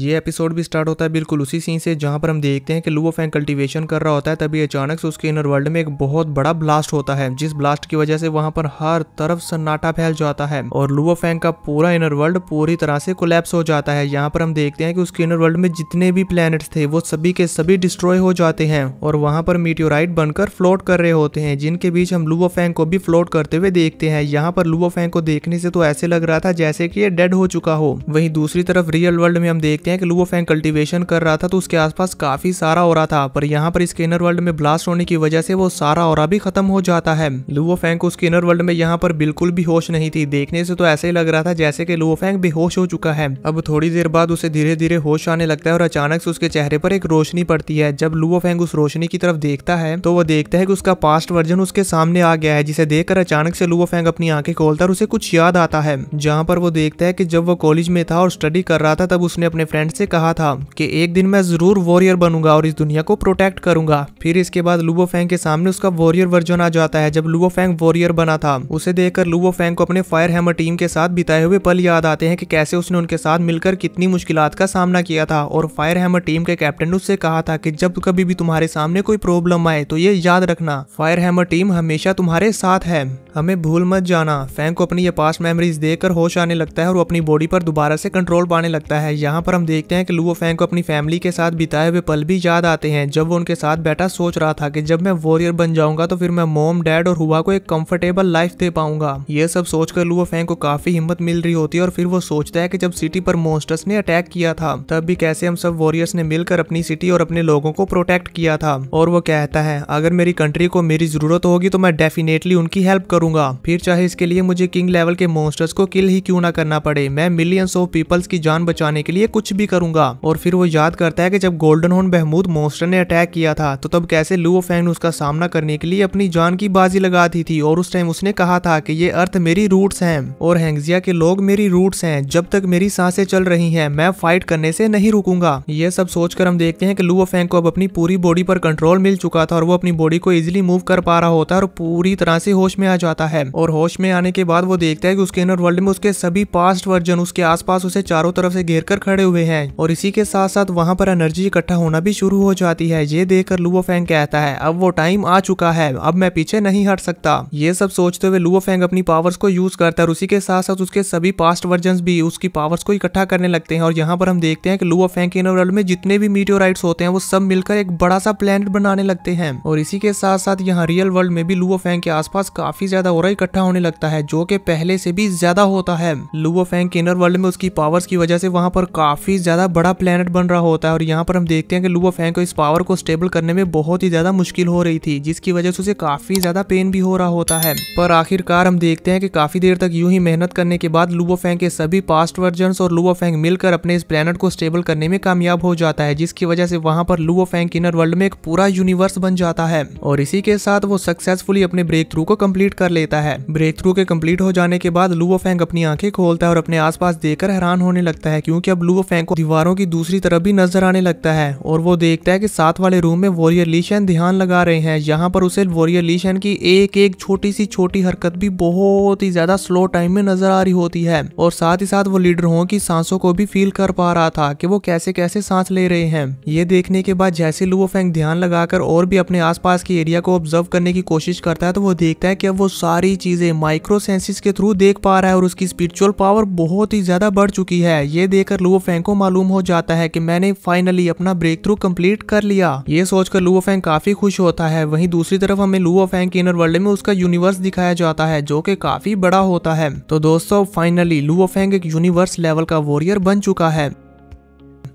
ये एपिसोड भी स्टार्ट होता है बिल्कुल उसी सीन से जहाँ पर हम देखते हैं कि लू फैंग कल्टीवेशन कर रहा होता है तभी अचानक से उसके इनर वर्ल्ड में एक बहुत बड़ा ब्लास्ट होता है जिस ब्लास्ट की वजह से वहाँ पर हर तरफ सन्नाटा फैल जाता है और लू ऑफ का पूरा इनर वर्ल्ड पूरी तरह से कोलेप्स हो जाता है यहाँ पर हम देखते हैं कि उसके इनर वर्ल्ड में जितने भी प्लानट थे वो सभी के सभी डिस्ट्रॉय हो जाते हैं और वहाँ पर मीटियोराइट बनकर फ्लोट कर रहे होते हैं जिनके बीच हम लू फैंग को भी फ्लोट करते हुए देखते हैं यहाँ पर लू फैंग को देखने से तो ऐसे लग रहा था जैसे की ये डेड हो चुका हो वही दूसरी तरफ रियल वर्ल्ड में हम देख देखते हैं कि लुओ फैंग कल्टिवेशन कर रहा था तो उसके आसपास काफी सारा ओरा था पर यहाँ पर स्कैनर वर्ल्ड में ब्लास्ट होने की वजह से वो सारा ओरा भी खत्म हो जाता है लुओ फैंग को स्कैनर वर्ल्ड में यहाँ पर बिल्कुल भी होश नहीं थी देखने से तो ऐसे ही लग रहा था जैसे कि लुओ फैंग बेहोश हो चुका है अब थोड़ी देर बाद उसे धीरे धीरे होश आने लगता है और अचानक से उसके चेहरे पर एक रोशनी पड़ती है जब लुओ फैंग उस रोशनी की तरफ देखता है तो वो देखता है कि उसका पास्ट वर्जन उसके सामने आ गया है जिसे देखकर अचानक से लुओ फैंग अपनी आंखें खोलता और उसे कुछ याद आता है जहाँ पर वो देखता है कि जब वो कॉलेज में था और स्टडी कर रहा था तब उसने अपने फ्रेंड से कहा था कि एक दिन मैं ज़रूर वॉरियर बनूंगा और इस दुनिया को प्रोटेक्ट करूंगा फिर इसके बाद लुबो फैंग के सामने उसका वॉरियर वर्जन आ जाता है जब लुबो फैंग वॉरियर बना था उसे देखकर लुबो फैंग को अपने फायर हैमर टीम के साथ बिताए हुए पल याद आते हैं कि कैसे उसने उनके साथ मिलकर कितनी मुश्किल का सामना किया था और फायर हैमर टीम के कैप्टन ने उससे कहा था की जब कभी भी तुम्हारे सामने कोई प्रॉब्लम आए तो ये याद रखना फायर हैमर टीम हमेशा तुम्हारे साथ है हमें भूल मत जाना फैंक को अपनी ये पास्ट मेमोरीज देखकर होश आने लगता है और वो अपनी बॉडी पर दोबारा से कंट्रोल पाने लगता है यहाँ पर हम देखते हैं कि लुओ फैंक को अपनी फैमिली के साथ बिताए हुए पल भी याद आते हैं जब वो उनके साथ बैठा सोच रहा था कि जब मैं वॉरियर बन जाऊंगा तो फिर मैं मोम डैड और हुआ को एक कम्फर्टेबल लाइफ दे पाऊंगा ये सब सोचकर लुओ फैंक को काफी हिम्मत मिल रही होती है और फिर वो सोचता है की जब सिटी पर मोस्टर्स ने अटैक किया था तब भी कैसे हम सब वॉरियर्स ने मिलकर अपनी सिटी और अपने लोगों को प्रोटेक्ट किया था और वो कहता है अगर मेरी कंट्री को मेरी जरूरत होगी तो मैं डेफिनेटली उनकी हेल्प करूँ करूंगा फिर चाहे इसके लिए मुझे किंग लेवल के मोस्टर्स को किल ही क्यों ना करना पड़े मैं मिलियंस ऑफ पीपल्स की जान बचाने के लिए कुछ भी करूंगा और फिर वो याद करता है कि जब गोल्डन हॉर्न बहमूद मोस्टर ने अटैक किया था तो तब कैसे लू फैंग उसका सामना करने के लिए अपनी जान की बाजी लगा दी थी और उस टाइम उसने कहा था की ये अर्थ मेरी रूट है और हैंगजिया के लोग मेरी रूट है जब तक मेरी सांसें चल रही है मैं फाइट करने से नहीं रुकूंगा ये सब सोचकर हम देखते हैं कि लू फैंग को अब अपनी पूरी बॉडी पर कंट्रोल मिल चुका था और वो अपनी बॉडी को इजिली मूव कर पा रहा होता है और पूरी तरह से होश में आ जाता जाता है और होश में आने के बाद वो देखता है कि उसके इनर वर्ल्ड में उसके सभी पास्ट वर्जन उसके आसपास उसे चारों तरफ से घेर कर खड़े हुए हैं और इसी के साथ साथ वहाँ पर एनर्जी इकट्ठा होना भी शुरू हो जाती है ये देखकर लुओ फैंग कहता है अब वो टाइम आ चुका है अब मैं पीछे नहीं हट सकता ये सब सोचते हुए लुओ अपनी पावर्स को यूज करता है और उसी के साथ साथ उसके सभी पास्ट वर्जन भी उसकी पावर्स को इकट्ठा करने लगते हैं और यहाँ पर हम देखते हैं कि लुओ फैंग के इनर वर्ल्ड में जितने भी मीटियोराइट्स होते हैं वो सब मिलकर एक बड़ा सा प्लेनेट बनाने लगते हैं और इसी के साथ साथ यहाँ रियल वर्ल्ड में भी लुओ फैंग के आसपास काफी ज्यादा ज्यादा और इकट्ठा होने लगता है जो कि पहले से भी ज्यादा होता है लुवो फैंग के इनर वर्ल्ड में उसकी पावर्स की वजह से वहां पर काफी ज्यादा बड़ा प्लेनेट बन रहा होता है और यहाँ पर हम देखते हैं कि लुवो फैंग को इस पावर को स्टेबल करने में बहुत ही ज्यादा मुश्किल हो रही थी जिसकी वजह से उसे काफी ज्यादा पेन भी हो रहा होता है पर आखिरकार हम देखते हैं कि काफी देर तक यूं ही मेहनत करने के बाद लुवो फैंग के सभी पास्ट वर्जन और लुवो फैंग मिलकर अपने इस प्लेनेट को स्टेबल करने में कामयाब हो जाता है जिसकी वजह से वहां पर लुवो फैंग इनर वर्ल्ड में एक पूरा यूनिवर्स बन जाता है और इसी के साथ वो सक्सेसफुली अपने ब्रेक थ्रू को कम्प्लीट कर लेता है ब्रेक थ्रू के कम्प्लीट हो जाने के बाद लुओ फेंग अपनी आंखें खोलता है और अपने आसपास देखकर हैरान होने लगता है क्यूँकी अब लुओ फेंग को दीवारों की दूसरी तरफ भी नजर आने लगता है और वो देखता है की साथ वाले रूम में वॉरियर लीशन ध्यान लगा रहे हैं यहाँ पर उसे वॉरियर लीशन की एक एक छोटी सी छोटी हरकत भी बहुत ही ज्यादा स्लो टाइम में नजर आ रही होती है और साथ ही साथ वो लीडर हों की सांसों को भी फील कर पा रहा था कि वो कैसे कैसे सांस ले रहे हैं ये देखने के बाद जैसे लुवो फेंग ध्यान लगाकर और भी अपने आसपास के एरिया को ऑब्जर्व करने की कोशिश करता है तो वो देखता है कि अब वो सारी चीज़ें माइक्रो सेंसिस के थ्रू देख पा रहा है और उसकी स्पिरिचुअल पावर बहुत ही ज़्यादा बढ़ चुकी है ये देखकर लुओ फैंग को मालूम हो जाता है कि मैंने फाइनली अपना ब्रेक थ्रू कम्प्लीट कर लिया ये सोचकर लुओ फैंग काफी खुश होता है वहीं दूसरी तरफ हमें लुओ फैंग के इनर वर्ल्ड में उसका यूनिवर्स दिखाया जाता है जो कि काफी बड़ा होता है तो दोस्तों फाइनली लुओ फैंग एक यूनिवर्स लेवल का वॉरियर बन चुका है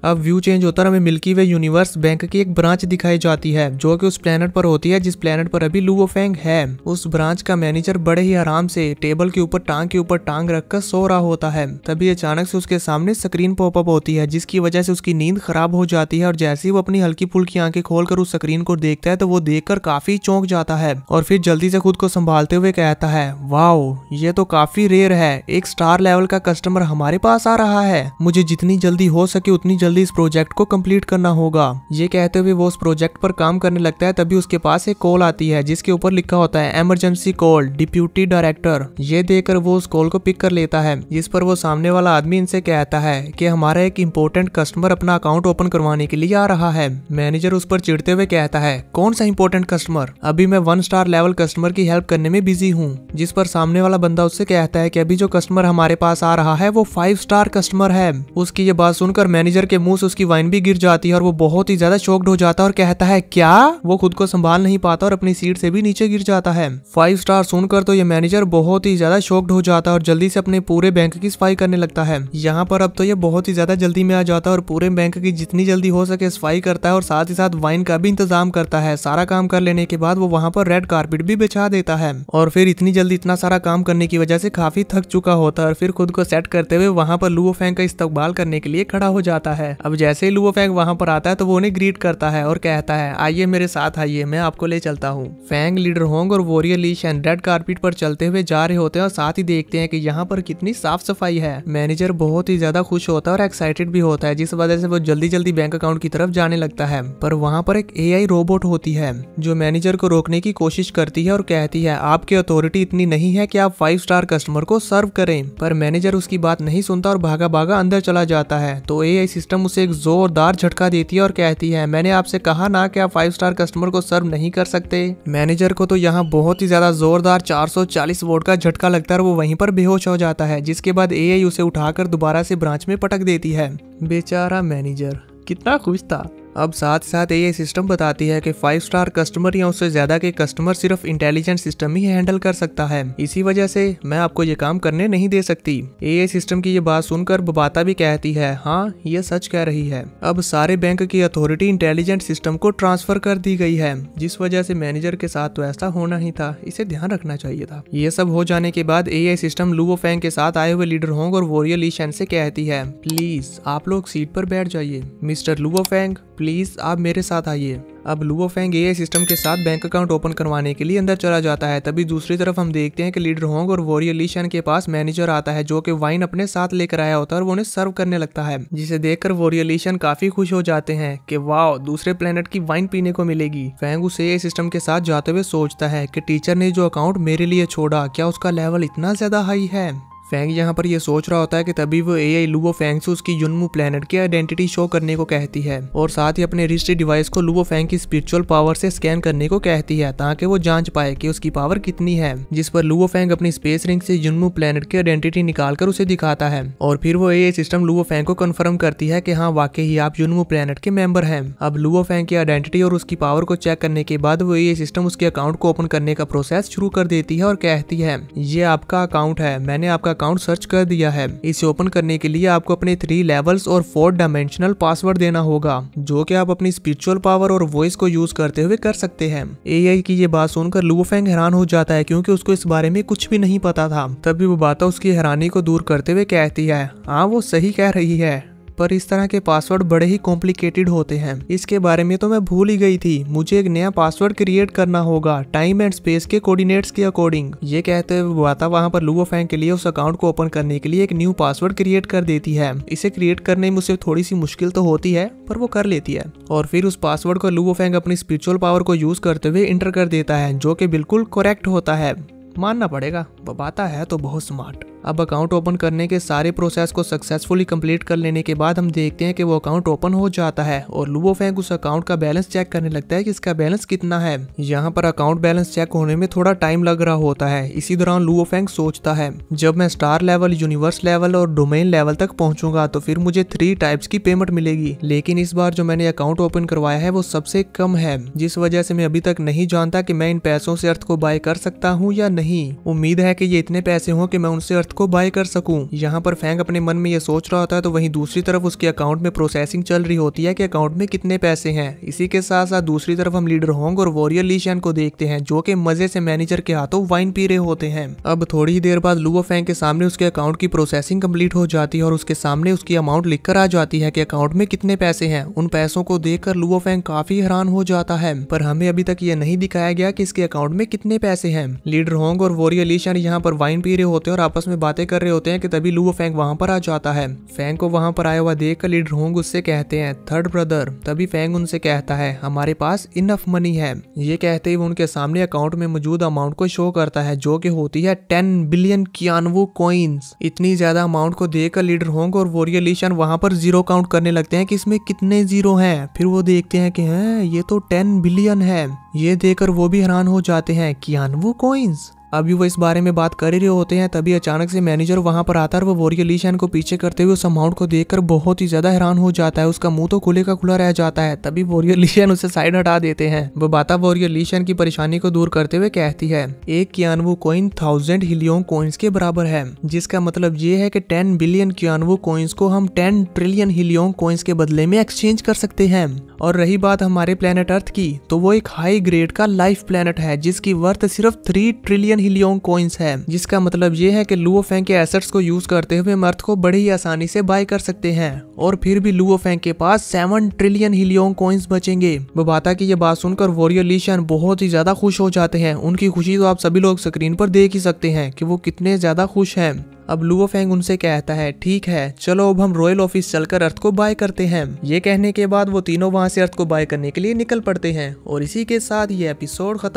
अब व्यू चेंज होता हमें मिल्की वे यूनिवर्स बैंक की एक ब्रांच दिखाई जाती है जो कि उस प्लेनेट पर होती है जिस प्लेनेट पर अभी लुओ फेंग है उस ब्रांच का मैनेजर बड़े ही आराम से टेबल के ऊपर टांग के ऊपर टांग रखकर सो रहा होता है तभी अचानक से उसके सामने स्क्रीन पॉपअप होती है जिसकी वजह से उसकी नींद खराब हो जाती है और जैसे ही वो अपनी हल्की फुल्की आंखें खोलकर उस स्क्रीन को देखता है तो वो देख काफी चौंक जाता है और फिर जल्दी से खुद को संभालते हुए कहता है वाओ ये तो काफी रेयर है एक स्टार लेवल का कस्टमर हमारे पास आ रहा है मुझे जितनी जल्दी हो सके उतनी जल्दी इस प्रोजेक्ट को कंप्लीट करना होगा ये कहते हुए वो उस प्रोजेक्ट पर काम करने लगता है तभी उसके पास एक कॉल आती है जिसके ऊपर लिखा होता है एमरजेंसी कॉल डिप्यूटी डायरेक्टर ये देखकर वो उस कॉल को पिक कर लेता है जिस पर वो सामने वाला आदमी इनसे कहता है कि हमारा एक इम्पोर्टेंट कस्टमर अपना अकाउंट ओपन करवाने के लिए आ रहा है मैनेजर उस पर चिड़ते हुए कहता है कौन सा इम्पोर्टेंट कस्टमर अभी मैं वन स्टार लेवल कस्टमर की हेल्प करने में बिजी हूँ जिस पर सामने वाला बंदा उससे कहता है की अभी जो कस्टमर हमारे पास आ रहा है वो फाइव स्टार कस्टमर है उसकी ये बात सुनकर मैनेजर के के मुंह से उसकी वाइन भी गिर जाती है और वो बहुत ही ज्यादा शॉक्ड हो जाता है और कहता है क्या वो खुद को संभाल नहीं पाता और अपनी सीट से भी नीचे गिर जाता है फाइव स्टार सुनकर तो ये मैनेजर बहुत ही ज्यादा शॉक्ड हो जाता है और जल्दी से अपने पूरे बैंक की सफाई करने लगता है यहाँ पर अब तो ये बहुत ही ज्यादा जल्दी में आ जाता है और पूरे बैंक की जितनी जल्दी हो सके सफाई करता है और साथ ही साथ वाइन का भी इंतजाम करता है सारा काम कर लेने के बाद वो वहाँ पर रेड कार्पेट भी बिछा देता है और फिर इतनी जल्दी इतना सारा काम करने की वजह से काफी थक चुका होता है और फिर खुद को सेट करते हुए वहाँ पर लूओ फैंग का इस्तेमाल करने के लिए खड़ा हो जाता है है अब जैसे ही लुओ फैंग वहां पर आता है तो वो उन्हें ग्रीट करता है और कहता है आइए मेरे साथ आइए मैं आपको ले चलता हूँ फेंग लीडर होंग और warrior Li Shan red carpet पर चलते हुए जा रहे होते हैं और साथ ही देखते हैं कि यहाँ पर कितनी साफ सफाई है मैनेजर बहुत ही ज्यादा खुश होता है और एक्साइटेड भी होता है जिस वजह से वो जल्दी जल्दी बैंक अकाउंट की तरफ जाने लगता है पर वहाँ पर एक आई रोबोट होती है जो मैनेजर को रोकने की कोशिश करती है और कहती है आपकी अथॉरिटी इतनी नहीं है की आप फाइव स्टार कस्टमर को सर्व करें पर मैनेजर उसकी बात नहीं सुनता और भागा भागा अंदर चला जाता है तो ए सिस्टम सिस्टम उसे एक जोरदार झटका देती है और कहती है मैंने आपसे कहा ना कि आप फाइव स्टार कस्टमर को सर्व नहीं कर सकते मैनेजर को तो यहाँ बहुत ही ज्यादा जोरदार 440 वोट का झटका लगता है और वो वहीं पर बेहोश हो जाता है जिसके बाद ए उसे उठाकर दोबारा से ब्रांच में पटक देती है बेचारा मैनेजर कितना खुश था अब साथ साथ ये सिस्टम बताती है कि फाइव स्टार कस्टमर या उससे ज्यादा के कस्टमर सिर्फ इंटेलिजेंट सिस्टम ही हैंडल कर सकता है इसी वजह से मैं आपको ये काम करने नहीं दे सकती ए सिस्टम की ये बात सुनकर बबाता भी कहती है हाँ ये सच कह रही है अब सारे बैंक की अथॉरिटी इंटेलिजेंट सिस्टम को ट्रांसफर कर दी गई है जिस वजह से मैनेजर के साथ तो ऐसा होना ही था इसे ध्यान रखना चाहिए था ये सब हो जाने के बाद ए सिस्टम लुवो फैंग के साथ आए हुए लीडर होंग और वोरियल लीशन से कहती है प्लीज आप लोग सीट पर बैठ जाइए मिस्टर लुवो फैंग प्लीज़ आप मेरे साथ आइए अब लुओ फेंग ए सिस्टम के साथ बैंक अकाउंट ओपन करवाने के लिए अंदर चला जाता है तभी दूसरी तरफ हम देखते हैं कि लीडर होंग और वॉरियर लीशन के पास मैनेजर आता है जो कि वाइन अपने साथ लेकर आया होता है और वो उन्हें सर्व करने लगता है जिसे देखकर वॉरियर लीशन काफी खुश हो जाते हैं कि वाह दूसरे प्लेनेट की वाइन पीने को मिलेगी फेंग उसे ए सिस्टम के साथ जाते हुए सोचता है की टीचर ने जो अकाउंट मेरे लिए छोड़ा क्या उसका लेवल इतना ज्यादा हाई है फैंग यहाँ पर यह सोच रहा होता है कि तभी वो आई लुवो फैंग से उसकी युनमू प्लेनेट की आइडेंटिटी शो करने को कहती है और साथ ही अपने रिस्ट डिवाइस को लुवो फैंग की स्पिरिचुअल पावर से स्कैन करने को कहती है ताकि वो जांच पाए कि उसकी पावर कितनी है जिस पर लुवो फैंग अपनी स्पेस रिंग से युनमू प्लेनेट की आइडेंटिटी कर उसे दिखाता है और फिर वो एआई सिस्टम लुवो फैंग को कन्फर्म करती है की हाँ वाकई ही आप युनमू प्लेनेट के मेंबर हैं अब लुवो फैंग की आइडेंटिटी और उसकी पावर को चेक करने के बाद वो एआई सिस्टम उसके अकाउंट को ओपन करने का प्रोसेस शुरू कर देती है और कहती है ये आपका अकाउंट है मैंने आपका अकाउंट सर्च कर दिया है इसे ओपन करने के लिए आपको अपने थ्री लेवल्स और फोर डायमेंशनल पासवर्ड देना होगा जो की आप अपनी स्पिरिचुअल पावर और वॉइस को यूज करते हुए कर सकते हैं ए की ये बात सुनकर लुफेंग हैरान हो जाता है क्यूँकी उसको इस बारे में कुछ भी नहीं पता था तभी वो बात उसकी हैरानी को दूर करते हुए कहती है हाँ वो सही कह रही है पर इस तरह के पासवर्ड बड़े ही कॉम्प्लिकेटेड होते हैं इसके बारे में तो मैं भूल ही गई थी मुझे एक नया पासवर्ड क्रिएट करना होगा टाइम एंड स्पेस के कोऑर्डिनेट्स के अकॉर्डिंग ये कहते हुए वाता वहाँ पर लूवो फैंग के लिए उस अकाउंट को ओपन करने के लिए एक न्यू पासवर्ड क्रिएट कर देती है इसे क्रिएट करने में उसे थोड़ी सी मुश्किल तो होती है पर वो कर लेती है और फिर उस पासवर्ड को लूवो फैंग अपनी स्पिरिचुअल पावर को यूज करते हुए इंटर कर देता है जो कि बिल्कुल करेक्ट होता है मानना पड़ेगा बाता है तो बहुत स्मार्ट अब अकाउंट ओपन करने के सारे प्रोसेस को सक्सेसफुली कंप्लीट कर लेने के बाद हम देखते हैं कि वो अकाउंट ओपन हो जाता है और लुबो फैंक उस अकाउंट का बैलेंस चेक करने लगता है कि इसका बैलेंस कितना है यहाँ पर अकाउंट बैलेंस चेक होने में थोड़ा टाइम लग रहा होता है इसी दौरान लुबो फैंक सोचता है जब मैं स्टार लेवल यूनिवर्स लेवल और डोमेन लेवल तक पहुंचूंगा तो फिर मुझे थ्री टाइप्स की पेमेंट मिलेगी लेकिन इस बार जो मैंने अकाउंट ओपन करवाया है वो सबसे कम है जिस वजह से मैं अभी तक नहीं जानता की मैं इन पैसों से अर्थ को बाय कर सकता हूँ या नहीं उम्मीद है की ये इतने पैसे हों की मैं उनसे अर्थ को बाय कर सकूं यहाँ पर फैंग अपने मन में यह सोच रहा होता है तो वहीं दूसरी तरफ उसके अकाउंट में प्रोसेसिंग चल रही होती है कि अकाउंट में कितने पैसे हैं इसी के साथ साथ दूसरी तरफ हम लीडर होंग और वॉरियर लीशन को देखते हैं जो की मजे से मैनेजर के हाथों वाइन पी रहे होते हैं अब थोड़ी देर बाद लुओ फैंग के सामने उसके अकाउंट की प्रोसेसिंग कम्प्लीट हो जाती है और उसके सामने उसकी अमाउंट लिख आ जाती है की अकाउंट में कितने पैसे है उन पैसों को देख कर फैंग काफी हैरान हो जाता है पर हमें अभी तक ये नहीं दिखाया गया की इसके अकाउंट में कितने पैसे है लीडर होंग और वॉरियर लीशन यहाँ पर वाइन पी रहे होते हैं और आपस में में बातें कर रहे होते हैं कि तभी लुओ फैंग वहां पर आ जाता है फैंग को वहां पर आया हुआ देख कर लीडर होंग उससे कहते हैं थर्ड ब्रदर तभी फैंग उनसे कहता है हमारे पास इनफ मनी है ये कहते ही वो उनके सामने अकाउंट में मौजूद अमाउंट को शो करता है जो की होती है टेन बिलियन कियानवो कॉइन्स इतनी ज्यादा अमाउंट को देख कर लीडर होंग और वोरियर लीशन वहां पर जीरो काउंट करने लगते हैं कि इसमें कितने जीरो हैं फिर वो देखते हैं कि हैं हाँ, ये तो टेन बिलियन है ये देखकर वो भी हैरान हो जाते हैं कियानवो कॉइन्स अभी वो इस बारे में बात कर रहे होते हैं तभी अचानक से मैनेजर वहां पर आता है वो वॉरियर लीशान को पीछे करते हुए उस अमाउंट को देखकर बहुत ही ज्यादा हैरान हो जाता है उसका मुंह तो खुले का खुला रह जाता है तभी वॉरियर लीशान उसे साइड हटा देते हैं वो बाता वॉरियर लीशान की परेशानी को दूर करते हुए कहती है एक क्यानवो कोइन थाउजेंड हिलियन कोइंस के बराबर है जिसका मतलब ये है की टेन बिलियन क्यानवो कॉइन्स को हम टेन ट्रिलियन हिलियन कॉइन्स के बदले में एक्सचेंज कर सकते हैं और रही बात हमारे प्लेनेट अर्थ की तो वो एक हाई ग्रेड का लाइफ प्लेनेट है जिसकी वर्थ सिर्फ थ्री ट्रिलियन हिलियोंग कोइंस है जिसका मतलब ये है कि फेंग के एसेट्स को यूज करते हुए हम अर्थ को बड़ी ही आसानी से बाय कर सकते हैं और फिर भी लुओ फेंग के पास सेवन ट्रिलियन हिलियोंग कोइंस बचेंगे बबाता की ये बात सुनकर वोरियो लीशान बहुत ही ज्यादा खुश हो जाते हैं उनकी खुशी तो आप सभी लोग स्क्रीन पर देख ही सकते हैं कि वो कितने ज्यादा खुश हैं अब लुओफेंग उनसे कहता है ठीक है चलो अब हम रॉयल ऑफिस चलकर अर्थ को बाय करते हैं ये कहने के बाद वो तीनों वहां से अर्थ को बाय करने के लिए निकल पड़ते हैं और इसी के साथ ये एपिसोड खत्म